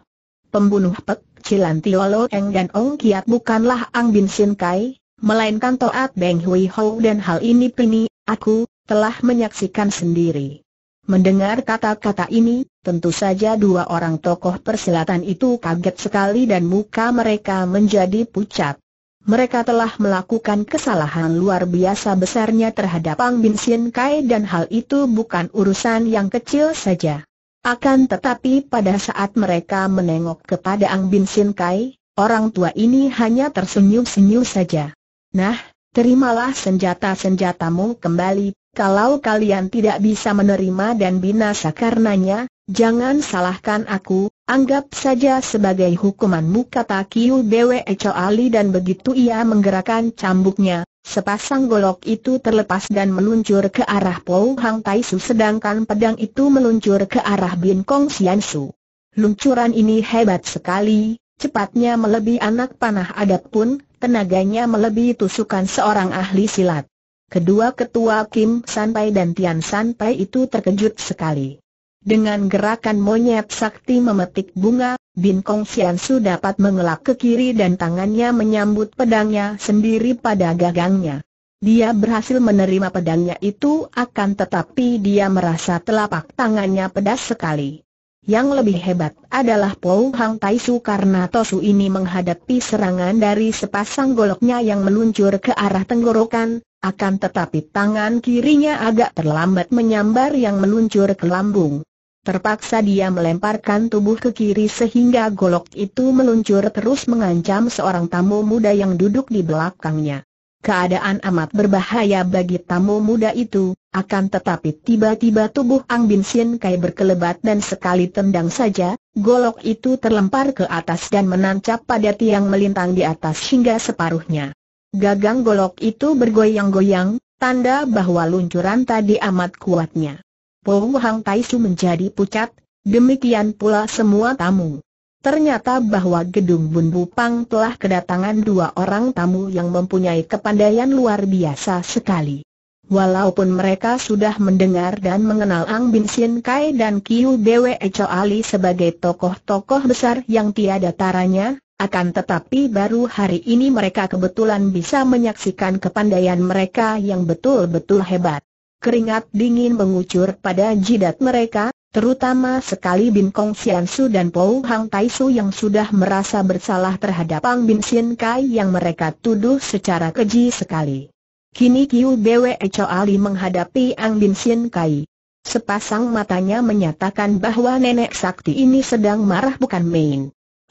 Pembunuh Pek, Cilan Lo Eng dan Ong Kiat bukanlah Ang Bin Sin Kai, melainkan Toat Beng Hui Ho dan hal ini Pini, aku, telah menyaksikan sendiri. Mendengar kata-kata ini, tentu saja dua orang tokoh perselatan itu kaget sekali dan muka mereka menjadi pucat. Mereka telah melakukan kesalahan luar biasa besarnya terhadap Ang Bin Sien Kai dan hal itu bukan urusan yang kecil saja. Akan tetapi pada saat mereka menengok kepada Ang Bin Sien Kai, orang tua ini hanya tersenyum-senyum saja. Nah, terimalah senjata-senjatamu kembali, kalau kalian tidak bisa menerima dan binasa karenanya, jangan salahkan aku, anggap saja sebagai hukumanmu kata Kiu Bwe Ali dan begitu ia menggerakkan cambuknya, sepasang golok itu terlepas dan meluncur ke arah Po Hang Tai Su sedangkan pedang itu meluncur ke arah Bin Kong Sian Su. Luncuran ini hebat sekali, cepatnya melebihi anak panah adat pun, tenaganya melebihi tusukan seorang ahli silat. Kedua ketua Kim Sanpai dan Tian Sanpai itu terkejut sekali. Dengan gerakan monyet sakti memetik bunga, Bin Kong Sian Su dapat mengelak ke kiri dan tangannya menyambut pedangnya sendiri pada gagangnya. Dia berhasil menerima pedangnya itu akan tetapi dia merasa telapak tangannya pedas sekali. Yang lebih hebat adalah Pou Hang Tai Su karena Tosu ini menghadapi serangan dari sepasang goloknya yang meluncur ke arah tenggorokan, akan tetapi tangan kirinya agak terlambat menyambar yang meluncur ke lambung. Terpaksa dia melemparkan tubuh ke kiri sehingga golok itu meluncur terus mengancam seorang tamu muda yang duduk di belakangnya. Keadaan amat berbahaya bagi tamu muda itu, akan tetapi tiba-tiba tubuh Ang Bin Sin Kai berkelebat dan sekali tendang saja, golok itu terlempar ke atas dan menancap pada tiang melintang di atas hingga separuhnya. Gagang golok itu bergoyang-goyang, tanda bahwa luncuran tadi amat kuatnya. Po Hang Taisu menjadi pucat, demikian pula semua tamu. Ternyata bahwa gedung Bun Bupang telah kedatangan dua orang tamu yang mempunyai kepandaian luar biasa sekali. Walaupun mereka sudah mendengar dan mengenal Ang Bin Sin Kai dan Kiu Bwe Cho Ali sebagai tokoh-tokoh besar yang tiada taranya, akan tetapi baru hari ini mereka kebetulan bisa menyaksikan kepandaian mereka yang betul-betul hebat. Keringat dingin mengucur pada jidat mereka, terutama sekali Bin Kong Sian Su dan Pou Hang Tai Su yang sudah merasa bersalah terhadap Pang Bin Sien Kai yang mereka tuduh secara keji sekali. Kini Kiu Bwe Cho Ali menghadapi Ang Bin Sien Kai. Sepasang matanya menyatakan bahwa nenek sakti ini sedang marah bukan main.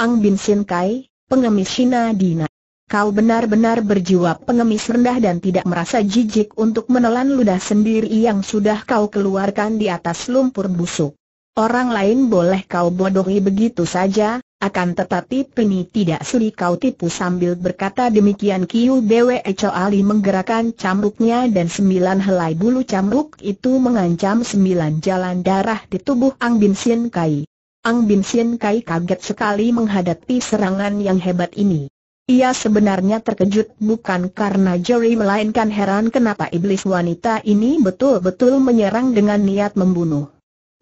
Ang Bin Sin Kai, pengemis Shina Dina. Kau benar-benar berjiwa pengemis rendah dan tidak merasa jijik untuk menelan ludah sendiri yang sudah kau keluarkan di atas lumpur busuk. Orang lain boleh kau bodohi begitu saja, akan tetapi Pini tidak sudi kau tipu sambil berkata demikian Kiu Bwe Ali menggerakkan camruknya dan sembilan helai bulu camruk itu mengancam sembilan jalan darah di tubuh Ang Bin Sin Kai. Ang Bin Sien Kai kaget sekali menghadapi serangan yang hebat ini. Ia sebenarnya terkejut bukan karena Jerry melainkan heran kenapa iblis wanita ini betul-betul menyerang dengan niat membunuh.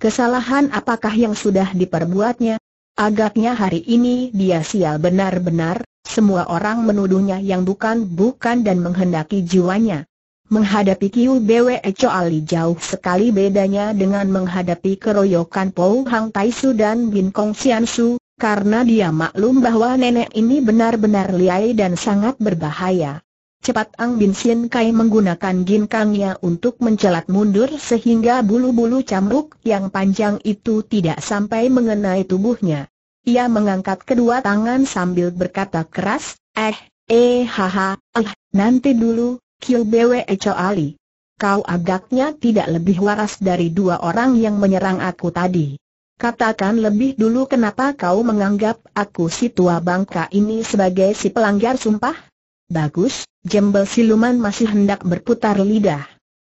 Kesalahan apakah yang sudah diperbuatnya? Agaknya hari ini dia sial benar-benar, semua orang menuduhnya yang bukan-bukan dan menghendaki jiwanya. Menghadapi Kiu Bwe Choali jauh sekali bedanya dengan menghadapi keroyokan Pou Hang Tai Su dan Bin Kong Sian Su, karena dia maklum bahwa nenek ini benar-benar liai dan sangat berbahaya. Cepat Ang Bin Sien Kai menggunakan ginkangnya untuk mencelat mundur sehingga bulu-bulu cambuk yang panjang itu tidak sampai mengenai tubuhnya. Ia mengangkat kedua tangan sambil berkata keras, eh, eh haha, eh, nanti dulu, Kilbwe Ali. Kau agaknya tidak lebih waras dari dua orang yang menyerang aku tadi. Katakan lebih dulu kenapa kau menganggap aku si tua bangka ini sebagai si pelanggar sumpah? Bagus, jembel siluman masih hendak berputar lidah.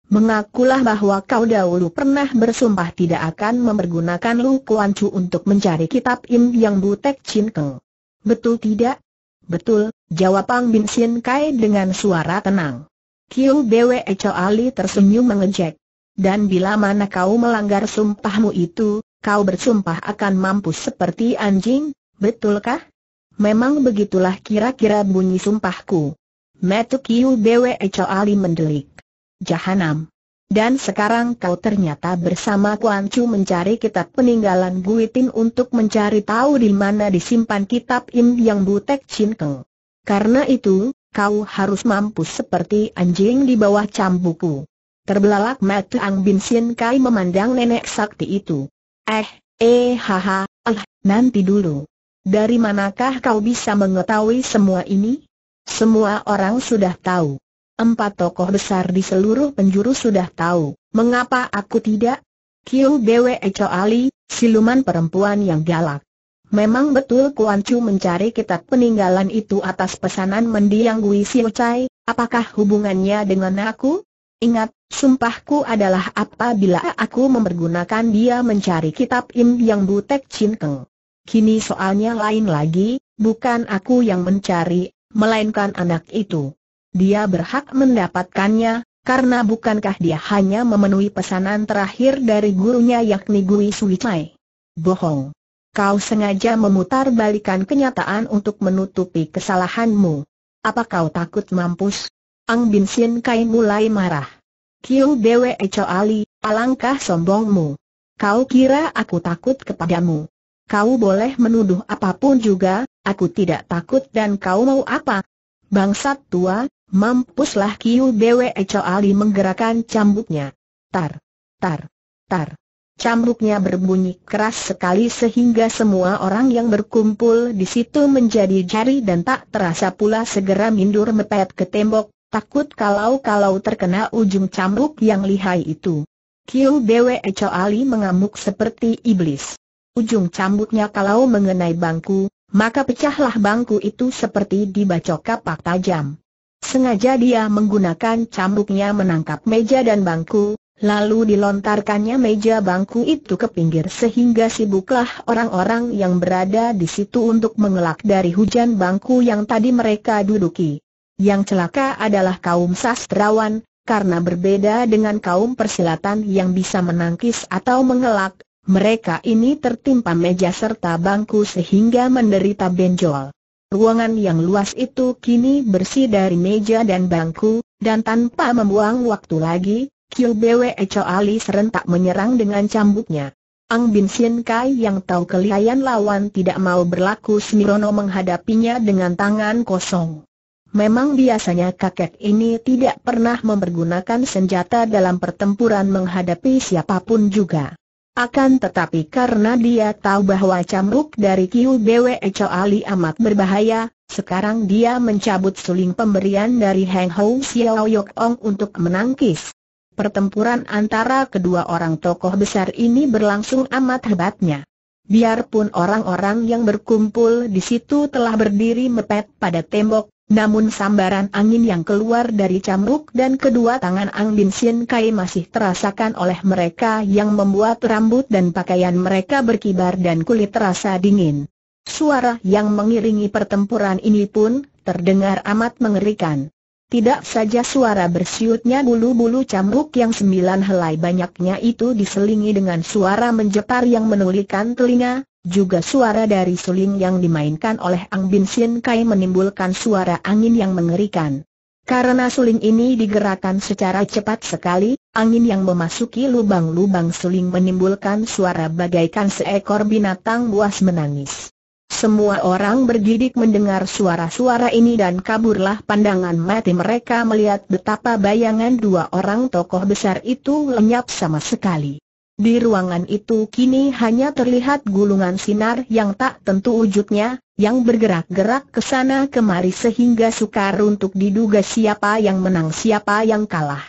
Mengakulah bahwa kau dahulu pernah bersumpah tidak akan mempergunakan Lu Kuan Chu untuk mencari kitab Im Yang Butek Chin Betul tidak? Betul, jawab Pang Bin Sien Kai dengan suara tenang. Kiu Bwe Ali tersenyum mengejek. Dan bila mana kau melanggar sumpahmu itu, kau bersumpah akan mampus seperti anjing, betulkah? Memang begitulah kira-kira bunyi sumpahku. Metu Kiu Bwe Ali mendelik. Jahanam. Dan sekarang kau ternyata bersama Kuan Chu mencari kitab peninggalan Guitin untuk mencari tahu di mana disimpan kitab Im Yang Butek Chin Keng. Karena itu, kau harus mampus seperti anjing di bawah cambukku. Terbelalak mata Ang Bin Sien Kai memandang nenek sakti itu. Eh, eh haha, eh, nanti dulu. Dari manakah kau bisa mengetahui semua ini? Semua orang sudah tahu. Empat tokoh besar di seluruh penjuru sudah tahu, mengapa aku tidak? Kiu Bwe Cho Ali, siluman perempuan yang galak. Memang betul Kuan Chu mencari kitab peninggalan itu atas pesanan mendiang Gui Siu Chai, apakah hubungannya dengan aku? Ingat, sumpahku adalah apabila aku mempergunakan dia mencari kitab Im Yang Butek Chin Keng. Kini soalnya lain lagi, bukan aku yang mencari, melainkan anak itu. Dia berhak mendapatkannya, karena bukankah dia hanya memenuhi pesanan terakhir dari gurunya yakni Gui Sui Chai. Bohong. Kau sengaja memutar balikan kenyataan untuk menutupi kesalahanmu. Apa kau takut mampus? Ang Bin Sin Kai mulai marah. Kiu Bwe Ali, alangkah sombongmu. Kau kira aku takut kepadamu. Kau boleh menuduh apapun juga, aku tidak takut dan kau mau apa? Bangsat tua, mampuslah Kiu Bwe Ali menggerakkan cambuknya. Tar, tar, tar. Cambuknya berbunyi keras sekali sehingga semua orang yang berkumpul di situ menjadi jari dan tak terasa pula segera mindur mepet ke tembok, takut kalau-kalau terkena ujung cambuk yang lihai itu. Kiu Bwe Cho Ali mengamuk seperti iblis. Ujung cambuknya kalau mengenai bangku, maka pecahlah bangku itu seperti dibacok kapak tajam. Sengaja dia menggunakan cambuknya menangkap meja dan bangku, Lalu dilontarkannya meja bangku itu ke pinggir sehingga sibuklah orang-orang yang berada di situ untuk mengelak dari hujan bangku yang tadi mereka duduki. Yang celaka adalah kaum sastrawan, karena berbeda dengan kaum persilatan yang bisa menangkis atau mengelak, mereka ini tertimpa meja serta bangku sehingga menderita benjol. Ruangan yang luas itu kini bersih dari meja dan bangku, dan tanpa membuang waktu lagi, Kil Bwe Eco Ali serentak menyerang dengan cambuknya. Ang Bin Sien Kai yang tahu kelihayan lawan tidak mau berlaku semirono menghadapinya dengan tangan kosong. Memang biasanya kakek ini tidak pernah mempergunakan senjata dalam pertempuran menghadapi siapapun juga. Akan tetapi karena dia tahu bahwa cambuk dari Kiu Bwe Eco Ali amat berbahaya, sekarang dia mencabut suling pemberian dari Heng Hou Xiao Yok Ong untuk menangkis. Pertempuran antara kedua orang tokoh besar ini berlangsung amat hebatnya. Biarpun orang-orang yang berkumpul di situ telah berdiri mepet pada tembok, namun sambaran angin yang keluar dari cambuk dan kedua tangan Ang Bin Sien Kai masih terasakan oleh mereka yang membuat rambut dan pakaian mereka berkibar dan kulit terasa dingin. Suara yang mengiringi pertempuran ini pun terdengar amat mengerikan. Tidak saja suara bersiutnya bulu-bulu cambuk yang sembilan helai banyaknya itu diselingi dengan suara menjepar yang menulikan telinga, juga suara dari suling yang dimainkan oleh Ang Bin Sin Kai menimbulkan suara angin yang mengerikan. Karena suling ini digerakkan secara cepat sekali, angin yang memasuki lubang-lubang suling menimbulkan suara bagaikan seekor binatang buas menangis. Semua orang bergidik mendengar suara-suara ini dan kaburlah pandangan mati mereka melihat betapa bayangan dua orang tokoh besar itu lenyap sama sekali. Di ruangan itu kini hanya terlihat gulungan sinar yang tak tentu wujudnya, yang bergerak-gerak ke sana kemari sehingga sukar untuk diduga siapa yang menang siapa yang kalah.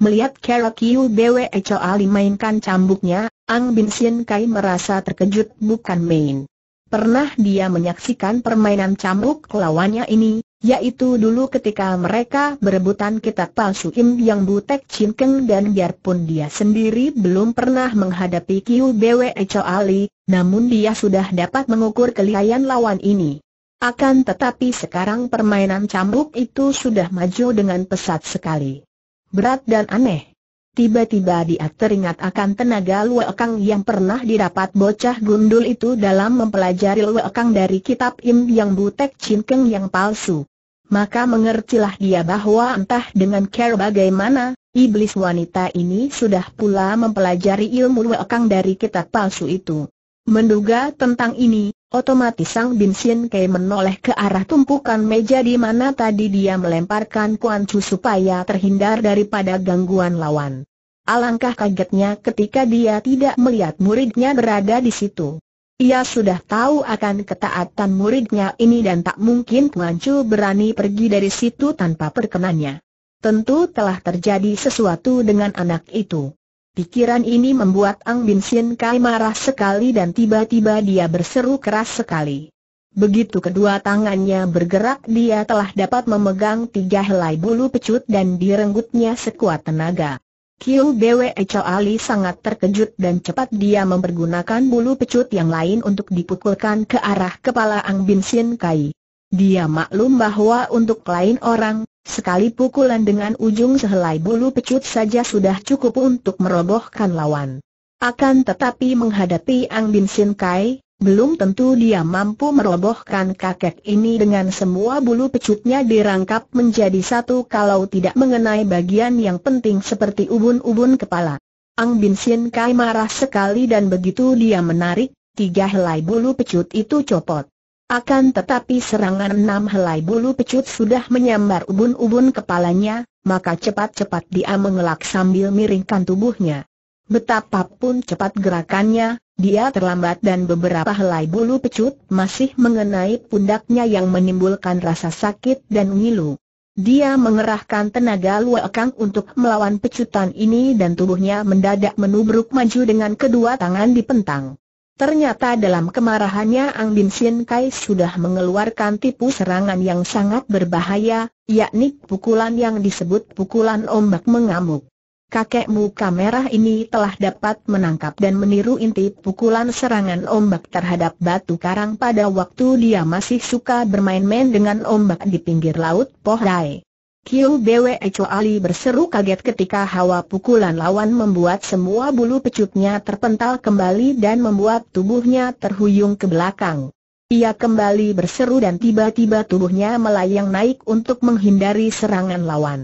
Melihat Kera Kiu Bwe Choali mainkan cambuknya, Ang Bin Sien Kai merasa terkejut bukan main pernah dia menyaksikan permainan cambuk lawannya ini, yaitu dulu ketika mereka berebutan kitab palsu Im Yang Butek Chin Keng dan biarpun dia sendiri belum pernah menghadapi Kiu Bwe Cho Ali, namun dia sudah dapat mengukur kelihayan lawan ini. Akan tetapi sekarang permainan cambuk itu sudah maju dengan pesat sekali. Berat dan aneh. Tiba-tiba dia teringat akan tenaga Luekang yang pernah didapat bocah gundul itu dalam mempelajari Luekang dari kitab Im Yang Butek Cinkeng yang palsu. Maka mengertilah dia bahwa entah dengan care bagaimana, iblis wanita ini sudah pula mempelajari ilmu Luekang dari kitab palsu itu. Menduga tentang ini, otomatis Sang Bin Sien Kei menoleh ke arah tumpukan meja di mana tadi dia melemparkan Kuan Chu supaya terhindar daripada gangguan lawan. Alangkah kagetnya ketika dia tidak melihat muridnya berada di situ. Ia sudah tahu akan ketaatan muridnya ini dan tak mungkin Kuan Chu berani pergi dari situ tanpa perkenannya. Tentu telah terjadi sesuatu dengan anak itu. Pikiran ini membuat Ang Bin Sin Kai marah sekali dan tiba-tiba dia berseru keras sekali. Begitu kedua tangannya bergerak dia telah dapat memegang tiga helai bulu pecut dan direnggutnya sekuat tenaga. Kiu Bwe Cho Ali sangat terkejut dan cepat dia mempergunakan bulu pecut yang lain untuk dipukulkan ke arah kepala Ang Bin Sin Kai. Dia maklum bahwa untuk lain orang, sekali pukulan dengan ujung sehelai bulu pecut saja sudah cukup untuk merobohkan lawan. Akan tetapi menghadapi Ang Bin Sin Kai, belum tentu dia mampu merobohkan kakek ini dengan semua bulu pecutnya dirangkap menjadi satu kalau tidak mengenai bagian yang penting seperti ubun-ubun kepala. Ang Bin Sin Kai marah sekali dan begitu dia menarik, tiga helai bulu pecut itu copot. Akan tetapi serangan enam helai bulu pecut sudah menyambar ubun-ubun kepalanya, maka cepat-cepat dia mengelak sambil miringkan tubuhnya. Betapapun cepat gerakannya, dia terlambat dan beberapa helai bulu pecut masih mengenai pundaknya yang menimbulkan rasa sakit dan ngilu. Dia mengerahkan tenaga luakang untuk melawan pecutan ini dan tubuhnya mendadak menubruk maju dengan kedua tangan di pentang. Ternyata dalam kemarahannya Ang Bin Sien Kai sudah mengeluarkan tipu serangan yang sangat berbahaya, yakni pukulan yang disebut pukulan ombak mengamuk. Kakekmu kamera ini telah dapat menangkap dan meniru inti pukulan serangan ombak terhadap batu karang pada waktu dia masih suka bermain-main dengan ombak di pinggir laut dai. Kiu Bwe Ali berseru kaget ketika hawa pukulan lawan membuat semua bulu pecutnya terpental kembali dan membuat tubuhnya terhuyung ke belakang. Ia kembali berseru dan tiba-tiba tubuhnya melayang naik untuk menghindari serangan lawan.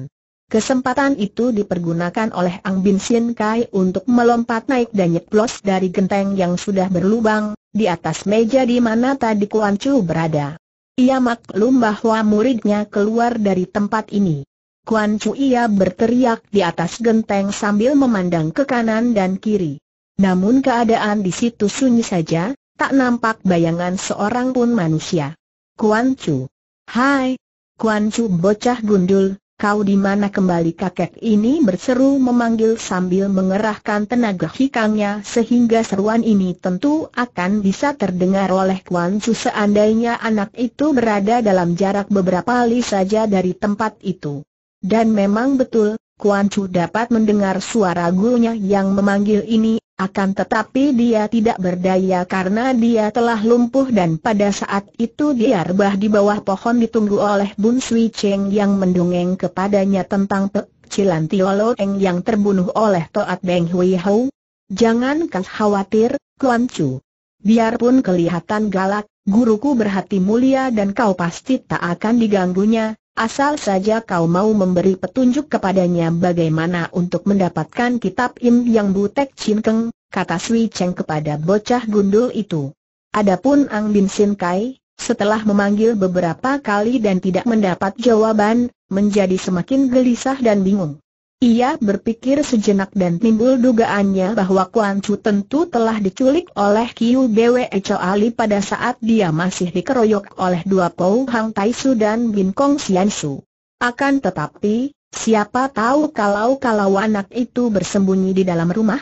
Kesempatan itu dipergunakan oleh Ang Bin Sien Kai untuk melompat naik dan nyeplos dari genteng yang sudah berlubang, di atas meja di mana tadi Kuan Chu berada. Ia maklum bahwa muridnya keluar dari tempat ini. Kuan Chu ia berteriak di atas genteng sambil memandang ke kanan dan kiri. Namun keadaan di situ sunyi saja, tak nampak bayangan seorang pun manusia. Kuan Chu. Hai. Kuan Chu bocah gundul, Kau di mana kembali kakek ini berseru memanggil sambil mengerahkan tenaga hikangnya sehingga seruan ini tentu akan bisa terdengar oleh Kuan Su seandainya anak itu berada dalam jarak beberapa li saja dari tempat itu. Dan memang betul, Kuan Chu dapat mendengar suara gurunya yang memanggil ini, akan tetapi dia tidak berdaya karena dia telah lumpuh dan pada saat itu dia rebah di bawah pohon ditunggu oleh Bun Sui Cheng yang mendongeng kepadanya tentang Tio Lo Eng yang terbunuh oleh Toat Beng Hui Hou. Jangankan khawatir, Kuan Chu. Biarpun kelihatan galak, guruku berhati mulia dan kau pasti tak akan diganggunya, Asal saja kau mau memberi petunjuk kepadanya bagaimana untuk mendapatkan kitab Im Yang Butek cinkeng, kata Sui Cheng kepada bocah gundul itu. Adapun Ang Bin Sin Kai, setelah memanggil beberapa kali dan tidak mendapat jawaban, menjadi semakin gelisah dan bingung. Ia berpikir sejenak dan timbul dugaannya bahwa Kuan Chu tentu telah diculik oleh Kiu Bwe Ali pada saat dia masih dikeroyok oleh dua Pou Hang Tai Su dan Bin Kong Sian Su. Akan tetapi, siapa tahu kalau-kalau anak itu bersembunyi di dalam rumah?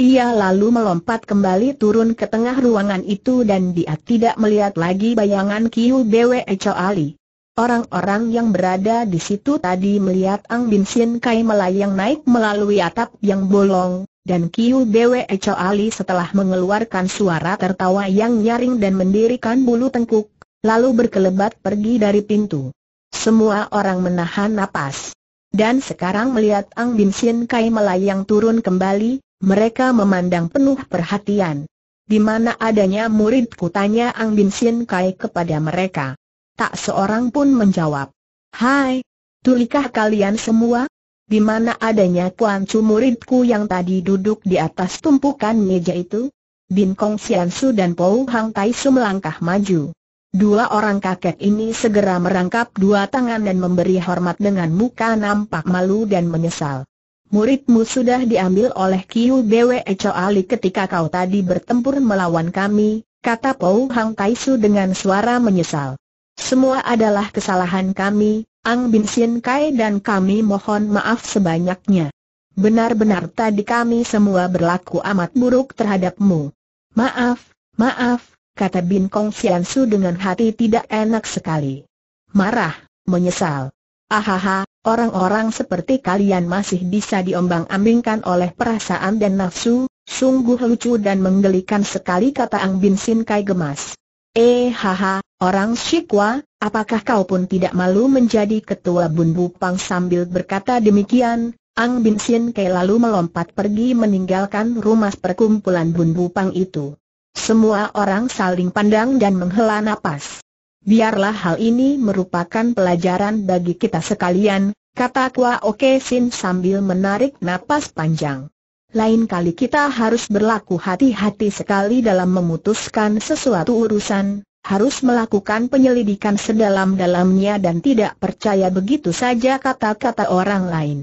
Ia lalu melompat kembali turun ke tengah ruangan itu dan dia tidak melihat lagi bayangan Kiu Bwe Ali. Orang-orang yang berada di situ tadi melihat Ang Bin Sin Kai melayang naik melalui atap yang bolong, dan Kiu Bwe Cho Ali setelah mengeluarkan suara tertawa yang nyaring dan mendirikan bulu tengkuk, lalu berkelebat pergi dari pintu. Semua orang menahan napas. Dan sekarang melihat Ang Bin Sin Kai melayang turun kembali, mereka memandang penuh perhatian. Di mana adanya muridku tanya Ang Bin Sin Kai kepada mereka. Tak seorang pun menjawab. Hai, tulikah kalian semua? Di mana adanya Kuan Chu muridku yang tadi duduk di atas tumpukan meja itu? Bin Kong Sian Su dan Pou Hang Tai Su melangkah maju. Dua orang kakek ini segera merangkap dua tangan dan memberi hormat dengan muka nampak malu dan menyesal. Muridmu sudah diambil oleh Kiu Bwe Ali ketika kau tadi bertempur melawan kami, kata Pou Hang Tai Su dengan suara menyesal. Semua adalah kesalahan kami, Ang Bin Sin Kai dan kami mohon maaf sebanyaknya. Benar-benar tadi kami semua berlaku amat buruk terhadapmu. Maaf, maaf, kata Bin Kong Sian dengan hati tidak enak sekali. Marah, menyesal. Ahaha, orang-orang seperti kalian masih bisa diombang-ambingkan oleh perasaan dan nafsu, sungguh lucu dan menggelikan sekali kata Ang Bin Sin Kai gemas. Eh haha, Orang Shikwa, apakah kau pun tidak malu menjadi ketua Bun Bupang sambil berkata demikian? Ang Bin Sin Kei lalu melompat pergi meninggalkan rumah perkumpulan Bun Bupang itu. Semua orang saling pandang dan menghela napas. Biarlah hal ini merupakan pelajaran bagi kita sekalian, kata Kwa Oke Sin sambil menarik napas panjang. Lain kali kita harus berlaku hati-hati sekali dalam memutuskan sesuatu urusan, harus melakukan penyelidikan sedalam-dalamnya dan tidak percaya begitu saja kata-kata orang lain.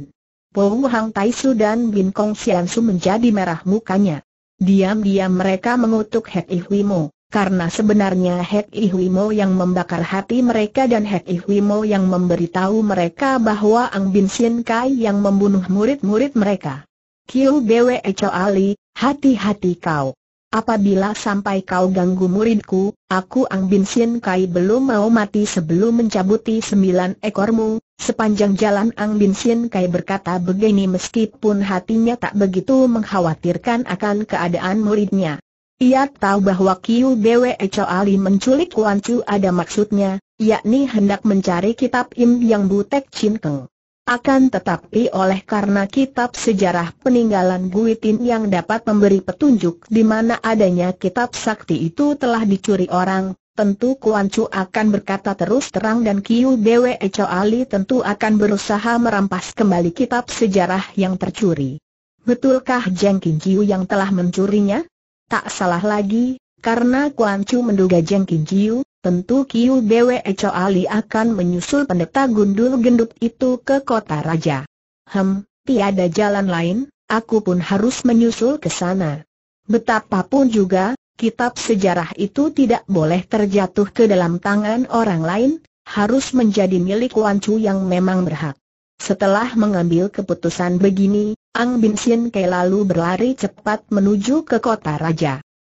Pou Hang Tai Su dan Bin Kong Sian Su menjadi merah mukanya. Diam-diam mereka mengutuk Hek Ihwimo, karena sebenarnya Hek Ihwimo yang membakar hati mereka dan Hek Ihwimo yang memberitahu mereka bahwa Ang Bin Sien Kai yang membunuh murid-murid mereka. Kiu Bwe Echo Ali, hati-hati kau. Apabila sampai kau ganggu muridku, aku Ang Bin Sin Kai belum mau mati sebelum mencabuti sembilan ekormu. Sepanjang jalan Ang Bin Sin Kai berkata begini meskipun hatinya tak begitu mengkhawatirkan akan keadaan muridnya. Ia tahu bahwa Kiu Bwe Cho Ali menculik Wan Chu ada maksudnya, yakni hendak mencari kitab Im Yang Butek Chin akan tetapi oleh karena kitab sejarah peninggalan Guitin yang dapat memberi petunjuk di mana adanya kitab sakti itu telah dicuri orang, tentu Kuan Chu akan berkata terus terang dan Kiu Bwe Cho Ali tentu akan berusaha merampas kembali kitab sejarah yang tercuri. Betulkah Jeng Kin Kiu yang telah mencurinya? Tak salah lagi, karena Kuan Chu menduga Jeng Kin Kiu, Tentu Kiu Bwe Choali akan menyusul pendeta gundul gendut itu ke kota raja. Hem, tiada jalan lain, aku pun harus menyusul ke sana. Betapapun juga, kitab sejarah itu tidak boleh terjatuh ke dalam tangan orang lain, harus menjadi milik Wan Chu yang memang berhak. Setelah mengambil keputusan begini, Ang Bin Sien Ke lalu berlari cepat menuju ke kota raja.